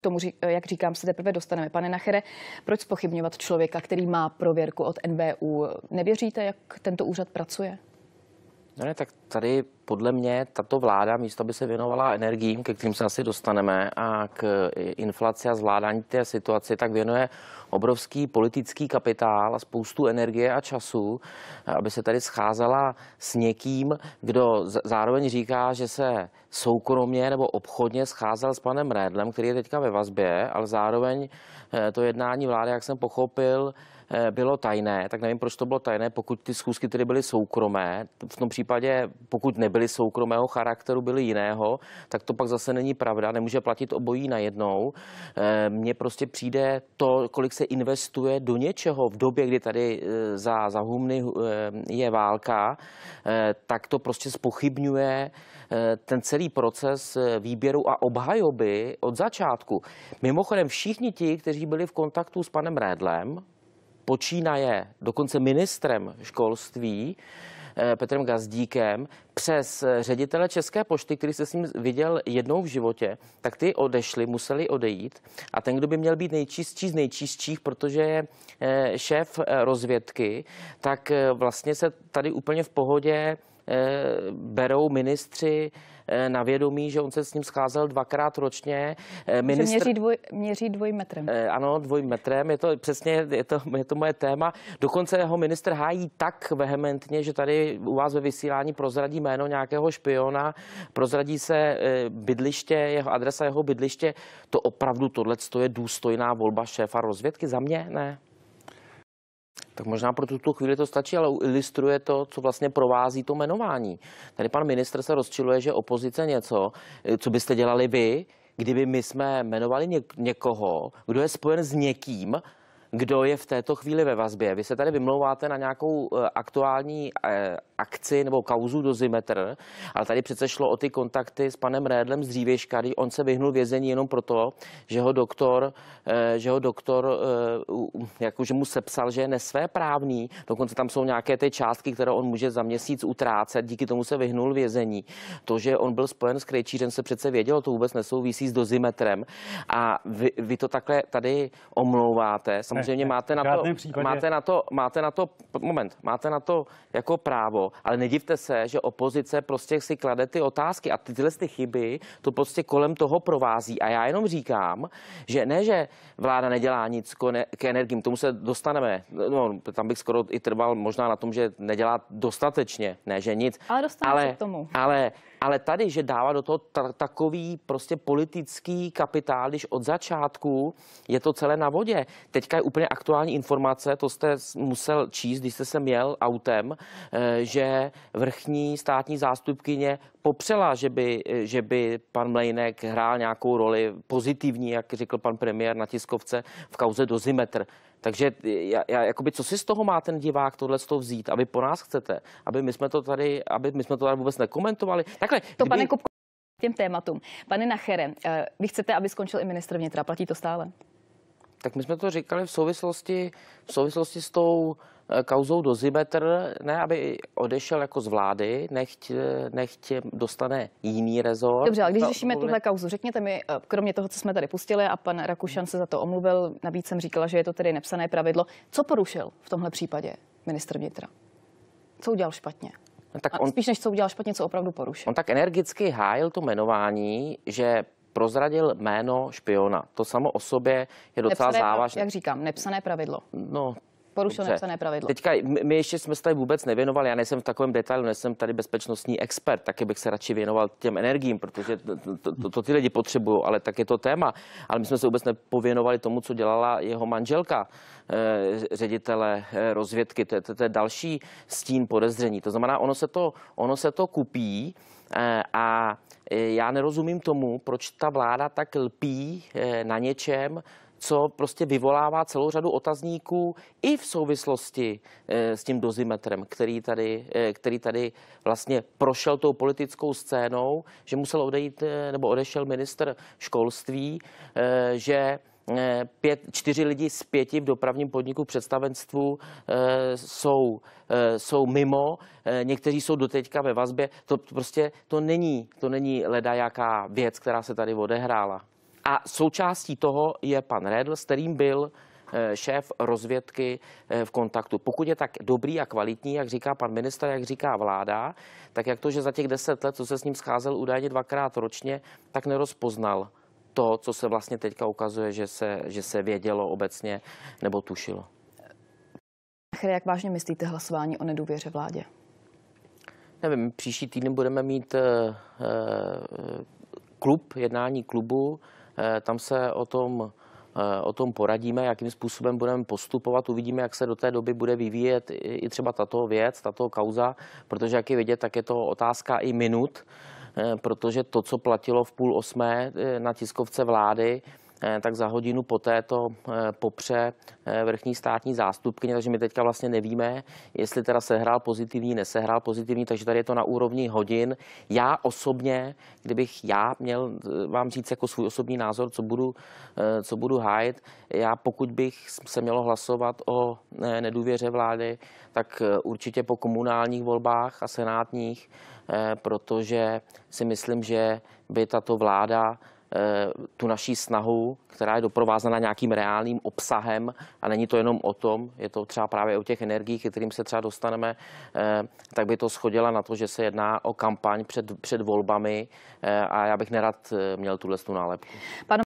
tomu, eh, jak říkám, se teprve dostaneme. Pane Nachere, proč spochybňovat člověka, který má prověrku od NBU? Nevěříte, jak tento úřad pracuje? No ne, tak tady podle mě tato vláda místo, aby se věnovala energiím, ke kterým se asi dostaneme, a k inflaci a zvládání té situace, tak věnuje obrovský politický kapitál a spoustu energie a času, aby se tady scházela s někým, kdo zároveň říká, že se soukromně nebo obchodně scházel s panem Rédlem, který je teďka ve vazbě, ale zároveň eh, to jednání vlády, jak jsem pochopil, Eh, bylo tajné, tak nevím, proč to bylo tajné, pokud ty schůzky tedy byly soukromé. V tom případě, pokud nebyly soukromého charakteru, byly jiného, tak to pak zase není pravda, nemůže platit obojí najednou. Eh, mně prostě přijde to, kolik se investuje do něčeho v době, kdy tady eh, za, za humny je válka, tak to prostě spochybňuje ten celý proces výběru a obhajoby od začátku. Mimochodem, všichni ti, kteří byli v kontaktu s panem Rédlem, počínaje dokonce ministrem školství eh, Petrem Gazdíkem přes eh, ředitele České pošty, který se s ním viděl jednou v životě, tak ty odešli, museli odejít. A ten, kdo by měl být nejčistší z nejčistších, protože je eh, šéf rozvědky, tak vlastně se tady úplně v pohodě Eh, berou ministři eh, na vědomí, že on se s ním scházel dvakrát ročně. Eh, ministr... Že měří, dvoj, měří dvoj metrem. Ano, dvoj metrem, je to přesně je to, je to moje téma. Dokonce jeho minister hájí tak vehementně, že tady u vás ve vysílání prozradí jméno nějakého špiona, prozradí se bydliště, jeho adresa jeho bydliště. To opravdu tohle je důstojná volba šéfa rozvědky? Za mě ne. Tak možná pro tuto chvíli to stačí, ale ilustruje to, co vlastně provází to jmenování. Tady pan ministr se rozčiluje, že opozice něco, eh, co byste dělali vy, kdyby my jsme jmenovali někoho, kdo je spojen s někým, kdo je v této chvíli ve vazbě. Vy se tady vymlouváte na nějakou eh, aktuální eh, akci nebo kauzu do Zimetr, ale tady přece šlo o ty kontakty s panem Rédlem z dřívěžka, kdy on se vyhnul vězení jenom proto, že ho doktor, eh, že ho doktor jak už mu sepsal, že je nesvéprávný. Dokonce tam jsou nějaké ty částky, které on může za měsíc utrácet, díky tomu se vyhnul vězení. To, že on byl spojen s Krejčířem, se přece vědělo, to vůbec nesouvisí s dozimetrem. A vy, vy to takhle tady omlouváte. Samozřejmě samozřejmě ne, máte, ne, na to, případě... máte na to, máte na to, moment, máte na to jako právo, ale nedivte se, že opozice prostě si klade ty otázky a ty, tyhle ty chyby to prostě kolem toho provází. A já jenom říkám, že ne, že vláda nedělá nic k energiím, tomu se dostaneme. No, tam bych skoro i trval možná na tom, že nedělá dostatečně, ne, že nic. Ale dostaneme ale, se k tomu. Ale ale tady, že dává do toho takový prostě politický kapitál, když od začátku je to celé na vodě. Teďka je úplně aktuální informace, to jste musel číst, když jste sem jel autem, eh, že vrchní státní zástupkyně popřela, že by, že by pan Mlejnek hrál nějakou roli pozitivní, jak řekl pan premiér na tiskovce, v kauze dozimetr. Takže já, já, jakoby, co si z toho má ten divák tohle z toho vzít, aby po nás chcete, aby my jsme to tady, aby my jsme to tady vůbec nekomentovali. Takhle, to, kdyby... pane Kupko, těm tématům. Pane Nachere, eh, vy chcete, aby skončil i ministr vnitra, platí to stále? Tak my jsme to říkali v souvislosti, v souvislosti s tou eh, kauzou do Zimetr, ne, aby odešel jako z vlády, nechť, eh, nechť dostane jiný rezort. Dobře, ale když řešíme tuhle kauzu, řekněte mi, eh, kromě toho, co jsme tady pustili a pan Rakušan se za to omluvil, navíc jsem říkala, že je to tedy nepsané pravidlo, co porušil v tomhle případě ministr vnitra? Co udělal špatně? No, tak on, a spíš než co udělal špatně, co opravdu porušil. On tak energicky hájil to jmenování, že prozradil jméno špiona. To samo o sobě je docela nepsané, závažné. Jak říkám, nepsané pravidlo. No, Porušil Dobře. nepsané pravidlo. Teďka my ještě jsme se tady vůbec nevěnovali, já nejsem v takovém detailu, nejsem tady bezpečnostní expert, taky bych se radši věnoval těm energiím, protože to, to, to, ty lidi potřebují, ale tak je to téma. Ale my jsme se vůbec nepověnovali tomu, co dělala jeho manželka, eh, ředitele eh, rozvědky, to je, to, to je další stín podezření. To znamená, ono se to, ono se to kupí eh, a eh, já nerozumím tomu, proč ta vláda tak lpí eh, na něčem, co prostě vyvolává celou řadu otazníků i v souvislosti eh, s tím dozimetrem, který tady, eh, který tady vlastně prošel tou politickou scénou, že musel odejít eh, nebo odešel minister školství, že pět, čtyři lidi z pěti v dopravním podniku představenstvu e, jsou, e, jsou mimo, e, někteří jsou doteďka ve vazbě. To prostě to není, to není ledajaká věc, která se tady odehrála. A součástí toho je pan Redl, s kterým byl eh, šéf rozvědky eh, v kontaktu. Pokud je tak dobrý a kvalitní, jak říká pan minister, jak říká vláda, tak jak to, že za těch deset let, co se s ním scházel údajně dvakrát ročně, tak nerozpoznal to, co se vlastně teďka ukazuje, že se, že se vědělo obecně nebo tušilo. Jak vážně myslíte hlasování o nedůvěře vládě? Nevím, příští týden budeme mít uh, uh, klub, jednání klubu, eh, tam se o tom eh, o tom poradíme, jakým způsobem budeme postupovat. Uvidíme, jak se do té doby bude vyvíjet i třeba tato věc, tato kauza, protože jak je vidět, tak je to otázka i minut, eh, protože to, co platilo v půl osmé na tiskovce vlády, Eh, tak za hodinu poté to eh, popře eh, vrchní státní zástupkyně, takže my teďka vlastně nevíme, jestli teda sehrál pozitivní, nesehrál pozitivní, takže tady je to na úrovni hodin. Já osobně, kdybych já měl vám říct jako svůj osobní názor, co budu, co budu hájit, já pokud bych se mělo hlasovat o nedůvěře vlády, tak určitě po komunálních volbách a senátních, protože si myslím, že by tato vláda Eh, tu naší snahu, která je doprovázena nějakým reálným obsahem a není to jenom o tom, je to třeba právě o těch energiích, kterým se třeba dostaneme, eh, tak by to schodila na to, že se jedná o kampaň před, před volbami eh, a já bych nerad měl tuhle tu nálepku. Pane